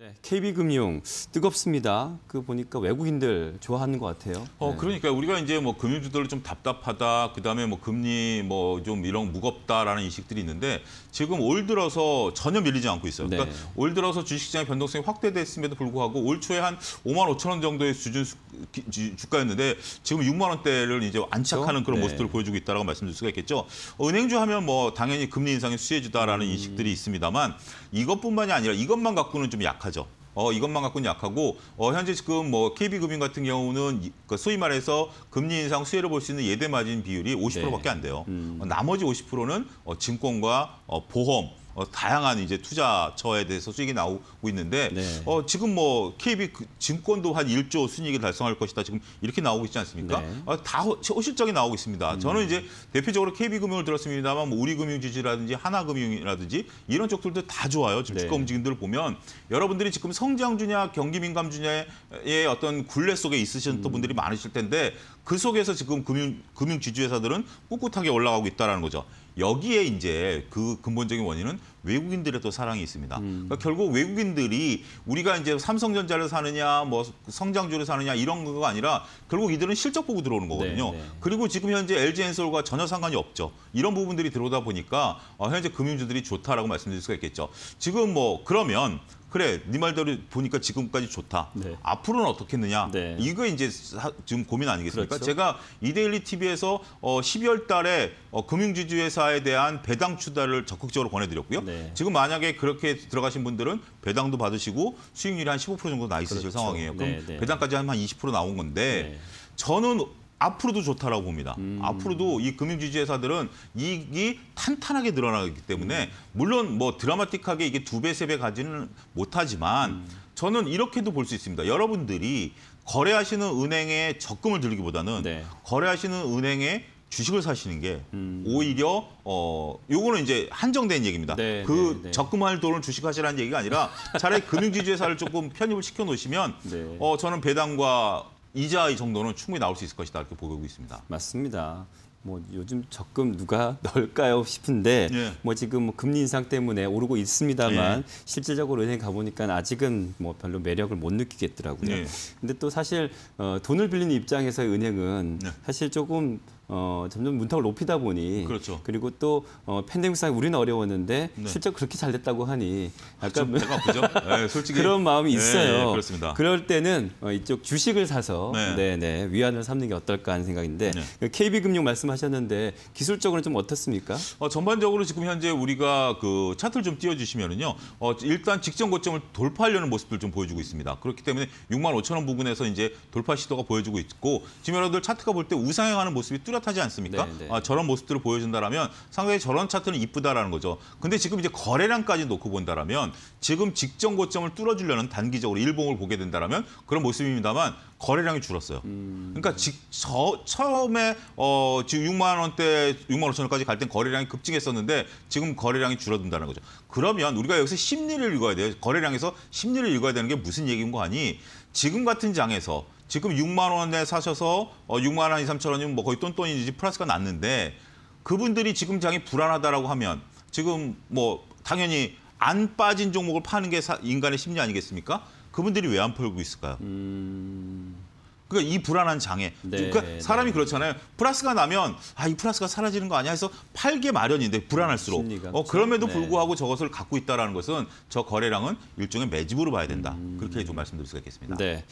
네, KB금융 뜨겁습니다. 그 보니까 외국인들 좋아하는 것 같아요. 어, 그러니까 우리가 이제 뭐 금융주들 좀 답답하다, 그 다음에 뭐 금리 뭐 좀 이런 무겁다라는 인식들이 있는데 지금 올 들어서 전혀 밀리지 않고 있어요. 그러니까 네. 그러니까 올 들어서 주식시장의 변동성이 확대됐음에도 불구하고 올 초에 한 5만 5천 원 정도의 수준 주가였는데 지금 6만 원대를 이제 안착하는 그렇죠? 그런 네. 모습들을 보여주고 있다라고 말씀드릴 수가 있겠죠. 어, 은행주 하면 뭐 당연히 금리 인상이 수혜주다라는 음. 인식들이 있습니다만 이것뿐만이 아니라 이것만 갖고는 좀 약한. 어, 이것만 갖고는 약하고 어, 현재 지금 뭐 KB금융 같은 경우는 이- 그 소위 말해서 금리 인상 수혜를 볼 수 있는 예대 마진 비율이 50%밖에 안 돼요. 음. 어, 나머지 50%는 어, 증권과 어, 보험 어, 다양한 이제 투자처에 대해서 수익이 나오고 있는데 네. 어, 지금 뭐 KB 그 증권도 한 1조 순이익을 달성할 것이다 지금 이렇게 나오고 있지 않습니까? 네. 어, 다 호실적이 나오고 있습니다. 음. 저는 이제 대표적으로 KB금융을 들었습니다만 뭐우리금융지주라든지 하나금융이라든지 이런 쪽들도 다 좋아요. 지금 네. 주가 움직임들을 보면 여러분들이 지금 성장주냐 경기민감주냐의 어떤 굴레 속에 있으신 음. 분들이 많으실 텐데 그 속에서 지금 금융 금융 지주회사들은 꿋꿋하게 올라가고 있다라는 거죠. 여기에 이제 그 근본적인 원인은 외국인들의 또 사랑이 있습니다. 음. 그러니까 결국 외국인들이 우리가 이제 삼성전자를 사느냐, 뭐 성장주를 사느냐 이런 거가 아니라 결국 이들은 실적 보고 들어오는 네, 거거든요. 네, 네. 그리고 지금 현재 LG 엔솔과 전혀 상관이 없죠. 이런 부분들이 들어오다 보니까 어, 현재 금융주들이 좋다라고 말씀드릴 수가 있겠죠. 지금 뭐 그러면 그래 네 말대로 보니까 지금까지 좋다. 네. 앞으로는 어떻겠느냐. 네. 이거 이제 지금 고민 아니겠습니까? 그렇죠. 제가 이데일리 TV에서 어, 12월 달에 어, 금융지주회사에 대한 배당 추달을 적극적으로 권해드렸고요. 네. 지금 만약에 그렇게 들어가신 분들은 배당도 받으시고 수익률이 한 15% 정도 나 있으실 그렇죠. 상황이에요. 그럼 네, 네. 배당까지 하면 한 20% 나온 건데 네. 저는 앞으로도 좋다라고 봅니다. 음. 앞으로도 이 금융지주회사들은 이익이 탄탄하게 늘어나기 때문에 음. 물론 뭐 드라마틱하게 이게 두 배, 세 배 가지는 못하지만 음. 저는 이렇게도 볼 수 있습니다. 여러분들이 거래하시는 은행에 적금을 들기보다는 네. 거래하시는 은행에 주식을 사시는 게 음. 오히려 어 요거는 이제 한정된 얘기입니다. 네, 그 네, 네. 적금할 돈을 주식하시라는 얘기가 아니라 차라리 금융지주회사를 조금 편입을 시켜 놓으시면 네. 어 저는 배당과 이자 정도는 충분히 나올 수 있을 것이다 이렇게 보고 있습니다. 맞습니다. 뭐 요즘 적금 누가 넣을까요 싶은데 예. 뭐 지금 뭐 금리 인상 때문에 오르고 있습니다만 예. 실질적으로 은행 가보니까 아직은 뭐 별로 매력을 못 느끼겠더라고요. 예. 근데 또 사실 어, 돈을 빌리는 입장에서 은행은 네. 사실 조금 어, 점점 문턱을 높이다 보니 그렇죠. 그리고 또 어, 팬데믹 상에 우리는 어려웠는데 네. 실제 그렇게 잘 됐다고 하니 약간 아, 아프죠? 네, 솔직히 그런 마음이 예, 있어요. 네, 그렇습니다. 그럴 때는 어, 이쪽 주식을 사서 네. 네, 네 위안을 삼는 게 어떨까 하는 생각인데 네. 그 KB 금융 말씀 말씀하셨는데 기술적으로 좀 어떻습니까? 어, 전반적으로 지금 현재 우리가 그 차트를 좀 띄워주시면은요. 어, 일단 직전 고점을 돌파하려는 모습들 좀 보여주고 있습니다. 그렇기 때문에 6만 5천 원 부근에서 이제 돌파 시도가 보여주고 있고 지금 여러분들 차트가 볼 때 우상향하는 모습이 뚜렷하지 않습니까? 네, 네. 아, 저런 모습들을 보여준다라면 상당히 저런 차트는 이쁘다라는 거죠. 근데 지금 이제 거래량까지 놓고 본다라면 지금 직전 고점을 뚫어주려는 단기적으로 일봉을 보게 된다라면 그런 모습입니다만 거래량이 줄었어요. 음... 그러니까 직, 저, 처음에 어, 지, 지금 6만 원대, 6만 5천 원까지 갈 땐 거래량이 급증했었는데 지금 거래량이 줄어든다는 거죠. 그러면 우리가 여기서 심리를 읽어야 돼요. 거래량에서 심리를 읽어야 되는 게 무슨 얘기인 거 아니? 지금 같은 장에서 지금 6만 원에 사셔서 어, 6만 원, 2, 3천 원이면 뭐 거의 똔똔이지 플러스가 났는데 그분들이 지금 장이 불안하다라고 하면 지금 뭐 당연히 안 빠진 종목을 파는 게 인간의 심리 아니겠습니까? 그분들이 왜안 팔고 있을까요? 음... 그러니까 이 불안한 장애. 네, 그러니까 네. 사람이 네. 그렇잖아요. 플러스가 나면 아 이 플러스가 사라지는 거 아니야 해서 팔게 마련인데 불안할수록. 어 그럼에도 네. 불구하고 저것을 갖고 있다라는 것은 저 거래량은 일종의 매집으로 봐야 된다. 음... 그렇게 좀 말씀드릴 수가 있겠습니다. 네.